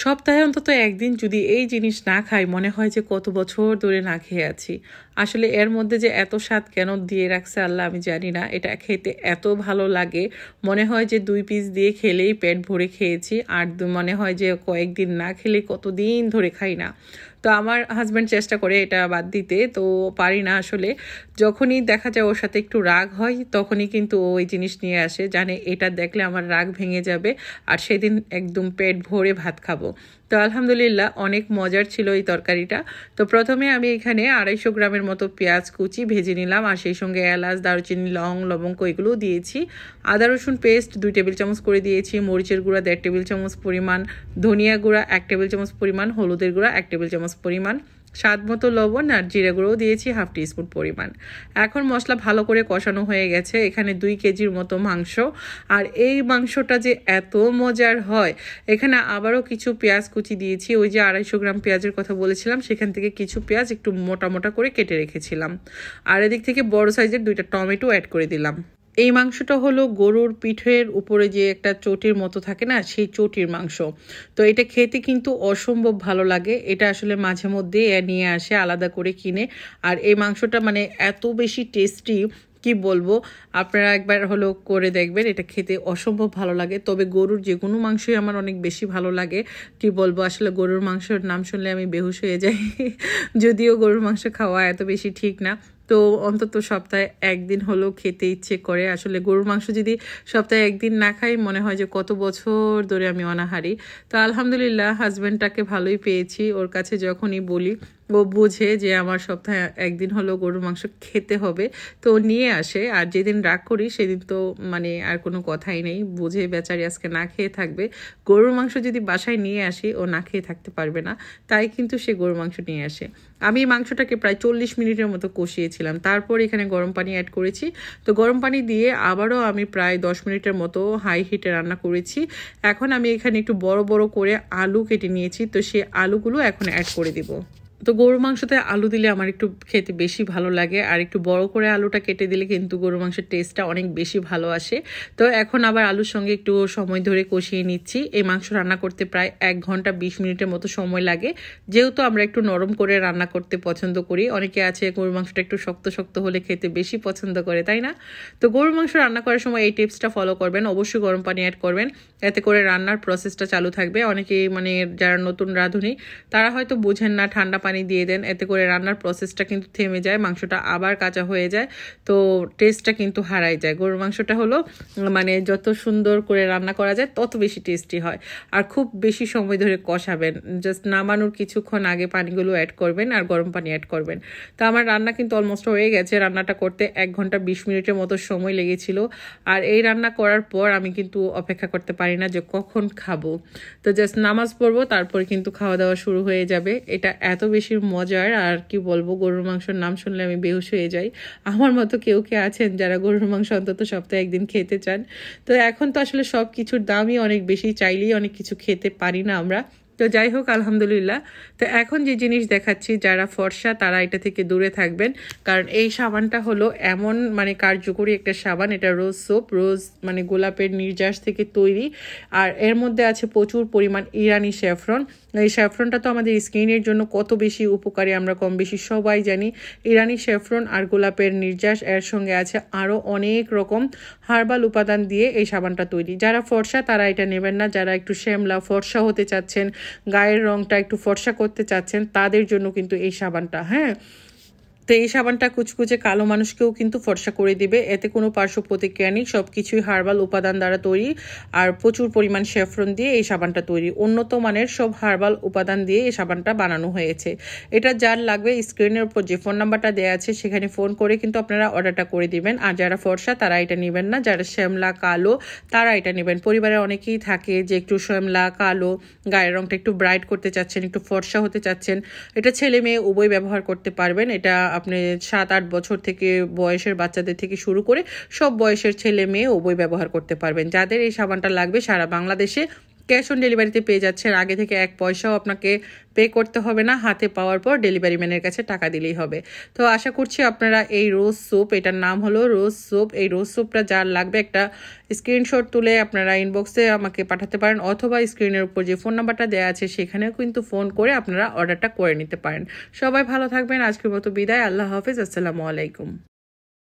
সপ্তাহে অন্তত একদিন যদি এই জিনিস না খাই মনে হয় যে কত বছর ধরে না খেয়ে আছি আসলে এর মধ্যে যে এত স্বাদ কেন দিয়ে রাখছে আল্লাহ আমি জানি না এটা খেতে এত ভালো লাগে মনে হয় যে দুই পিস দিয়ে খেলেই পেট ভরে খেয়েছি আর মনে হয় যে কয়েকদিন না খেলে কতদিন ধরে খাই না তো আমার হাজব্যান্ড চেষ্টা করে এটা বাদ দিতে তো পারি না আসলে যখনই দেখা যায় ওর সাথে একটু রাগ হয় তখনই কিন্তু ও ওই জিনিস নিয়ে আসে জানে এটা দেখলে আমার রাগ ভেঙে যাবে আর সেদিন একদম পেট ভরে ভাত খাবো তো আলহামদুলিল্লাহ অনেক মজার ছিল এই তরকারিটা তো প্রথমে আমি এখানে আড়াইশো গ্রামের মতো পেঁয়াজ কুচি ভেজে নিলাম আর সেই সঙ্গে এলাচ দারুচিনি লং লবঙ্গ এগুলোও দিয়েছি আদা রসুন পেস্ট দুই টেবিল চামচ করে দিয়েছি মরিচের গুঁড়া দেড় টেবিল চামচ পরিমাণ ধনিয়া গুঁড়া এক টেবিল চামচ পরিমাণ হলুদের গুঁড়া এক টেবিল চামচ চামচ পরিমাণ স্বাদ মতো লবণ আর জিরে গুঁড়ো দিয়েছি হাফ স্পুন পরিমাণ এখন মশলা ভালো করে কষানো হয়ে গেছে এখানে দুই কেজির মতো মাংস আর এই মাংসটা যে এত মজার হয় এখানে আবারও কিছু পেঁয়াজ কুচি দিয়েছি ওই যে আড়াইশো গ্রাম পেঁয়াজের কথা বলেছিলাম সেখান থেকে কিছু পেঁয়াজ একটু মোটা মোটা করে কেটে রেখেছিলাম আর এদিক থেকে বড় সাইজের দুইটা টমেটো অ্যাড করে দিলাম এই মাংসটা হলো গরুর পিঠের উপরে যে একটা চটির মতো থাকে না সেই চটির মাংস তো এটা খেতে কিন্তু অসম্ভব ভালো লাগে এটা আসলে মাঝে মধ্যে নিয়ে আসে আলাদা করে কিনে আর এই মাংসটা মানে এত বেশি টেস্টি কি বলবো আপনারা একবার হলো করে দেখবেন এটা খেতে অসম্ভব ভালো লাগে তবে গরুর যে কোনো মাংসই আমার অনেক বেশি ভালো লাগে কি বলবো আসলে গরুর মাংসের নাম শুনলে আমি বেহুশ হয়ে যাই যদিও গরুর মাংস খাওয়া এত বেশি ঠিক না তো অন্তত সপ্তাহে একদিন হলেও খেতে ইচ্ছে করে আসলে গরুর মাংস যদি সপ্তাহে একদিন না খাই মনে হয় যে কত বছর ধরে আমি অনাহারি তো আলহামদুলিল্লাহ হাজব্যান্ডটাকে ভালোই পেয়েছি ওর কাছে যখনই বলি ও বোঝে যে আমার সপ্তাহে একদিন হলো গরুর মাংস খেতে হবে তো নিয়ে আসে আর যেদিন রাগ করি সেদিন তো মানে আর কোনো কথাই নেই বুঝে বেচারি আজকে না খেয়ে থাকবে গরুর মাংস যদি বাসায় নিয়ে আসি ও না খেয়ে থাকতে পারবে না তাই কিন্তু সে গরুর মাংস নিয়ে আসে আমি মাংসটাকে প্রায় চল্লিশ মিনিটের মতো কষিয়েছিলাম তারপর এখানে গরম পানি অ্যাড করেছি তো গরম পানি দিয়ে আবারও আমি প্রায় দশ মিনিটের মতো হাই হিটে রান্না করেছি এখন আমি এখানে একটু বড় বড় করে আলু কেটে নিয়েছি তো সে আলুগুলো এখন অ্যাড করে দেবো তো গরু মাংসতে আলু দিলে আমার একটু খেতে বেশি ভালো লাগে আর একটু বড় করে আলুটা কেটে দিলে কিন্তু গরু মাংসের টেস্টটা অনেক বেশি ভালো আসে তো এখন আবার আলুর সঙ্গে একটু সময় ধরে কষিয়ে নিচ্ছি এই মাংস রান্না করতে প্রায় এক ঘন্টা বিশ মিনিটের মতো সময় লাগে যেহেতু আমরা একটু নরম করে রান্না করতে পছন্দ করি অনেকে আছে গরু মাংসটা একটু শক্ত শক্ত হলে খেতে বেশি পছন্দ করে তাই না তো গরু মাংস রান্না করার সময় এই টিপসটা ফলো করবেন অবশ্যই গরম পানি অ্যাড করবেন এতে করে রান্নার প্রসেসটা চালু থাকবে অনেকে মানে যারা নতুন রাঁধুনি তারা হয়তো বোঝেন না ঠান্ডা পানি পানি দিয়ে দেন এতে করে রান্নার প্রসেসটা কিন্তু থেমে যায় মাংসটা আবার কাঁচা হয়ে যায় তো টেস্টটা কিন্তু হারাই যায় গরুর মাংসটা হলো মানে যত সুন্দর করে রান্না করা যায় তত বেশি টেস্টি হয় আর খুব বেশি সময় ধরে কষাবেন জাস্ট নামানোর কিছুক্ষণ আগে পানিগুলো অ্যাড করবেন আর গরম পানি অ্যাড করবেন তো আমার রান্না কিন্তু অলমোস্ট হয়ে গেছে রান্নাটা করতে এক ঘন্টা বিশ মিনিটের মতো সময় লেগেছিল আর এই রান্না করার পর আমি কিন্তু অপেক্ষা করতে পারি না যে কখন খাবো তো জাস্ট নামাজ পড়বো তারপর কিন্তু খাওয়া দাওয়া শুরু হয়ে যাবে এটা এত বেশি বেশি মজার আর কি বলবো গরুর মাংসর নাম শুনলে আমি বেহুশ হয়ে যাই আমার মতো কেউ কে আছেন যারা গরুর মাংস অন্তত সপ্তাহে একদিন খেতে চান তো এখন তো আসলে সব কিছুর দামই অনেক বেশি চাইলেই অনেক কিছু খেতে পারি না আমরা তো যাই হোক আলহামদুলিল্লাহ তো এখন যে জিনিস দেখাচ্ছি যারা ফর্সা তারা এটা থেকে দূরে থাকবেন কারণ এই সাবানটা হলো এমন মানে কার্যকরী একটা সাবান এটা রোজ সোপ রোজ মানে গোলাপের নির্যাস থেকে তৈরি আর এর মধ্যে আছে প্রচুর পরিমাণ ইরানি স্যাফরন এই স্যাফরনটা তো আমাদের স্কিনের জন্য কত বেশি উপকারী আমরা কম বেশি সবাই জানি ইরানি স্যাফরন আর গোলাপের নির্যাস এর সঙ্গে আছে আরও অনেক রকম হার্বাল উপাদান দিয়ে এই সাবানটা তৈরি যারা ফর্সা তারা এটা নেবেন না যারা একটু শ্যামলা ফর্সা হতে চাচ্ছেন গায়ের রংটা একটু ফর্সা করতে চাচ্ছেন তাদের জন্য কিন্তু এই সাবানটা হ্যাঁ তো এই সাবানটা কুচকুচে কালো মানুষকেও কিন্তু ফর্সা করে দিবে এতে কোনো পার্শ্ব প্রতিক্রিয়া নেই সব কিছুই হার্বাল উপাদান দ্বারা তৈরি আর প্রচুর পরিমাণ শেফরন দিয়ে এই সাবানটা তৈরি উন্নত মানের সব হার্বাল উপাদান দিয়ে এই সাবানটা বানানো হয়েছে এটা যার লাগবে স্ক্রিনের উপর যে ফোন নাম্বারটা দেওয়া আছে সেখানে ফোন করে কিন্তু আপনারা অর্ডারটা করে দিবেন আর যারা ফর্সা তারা এটা নেবেন না যারা শ্যামলা কালো তারা এটা নেবেন পরিবারে অনেকেই থাকে যে একটু শ্যামলা কালো গায়ের রঙটা একটু ব্রাইট করতে চাচ্ছেন একটু ফর্সা হতে চাচ্ছেন এটা ছেলে মেয়ে উভয় ব্যবহার করতে পারবেন এটা আপনি সাত আট বছর থেকে বয়সের বাচ্চাদের থেকে শুরু করে সব বয়সের ছেলে মেয়ে ওবই ব্যবহার করতে পারবেন যাদের এই সাবানটা লাগবে সারা বাংলাদেশে ক্যাশ অন ডেলিভারিতে পেয়ে যাচ্ছেন আগে থেকে এক পয়সাও আপনাকে পে করতে হবে না হাতে পাওয়ার পর ডেলিভারি ম্যানের কাছে টাকা দিলেই হবে তো আশা করছি আপনারা এই রোজ স্যুপ এটার নাম হলো রোজ স্যুপ এই রোজ স্যুপটা যার লাগবে একটা স্ক্রিনশট তুলে আপনারা ইনবক্সে আমাকে পাঠাতে পারেন অথবা স্ক্রিনের উপর যে ফোন নাম্বারটা দেওয়া আছে সেখানেও কিন্তু ফোন করে আপনারা অর্ডারটা করে নিতে পারেন সবাই ভালো থাকবেন আজকের মতো বিদায় আল্লাহ হাফিজ আসসালামু আলাইকুম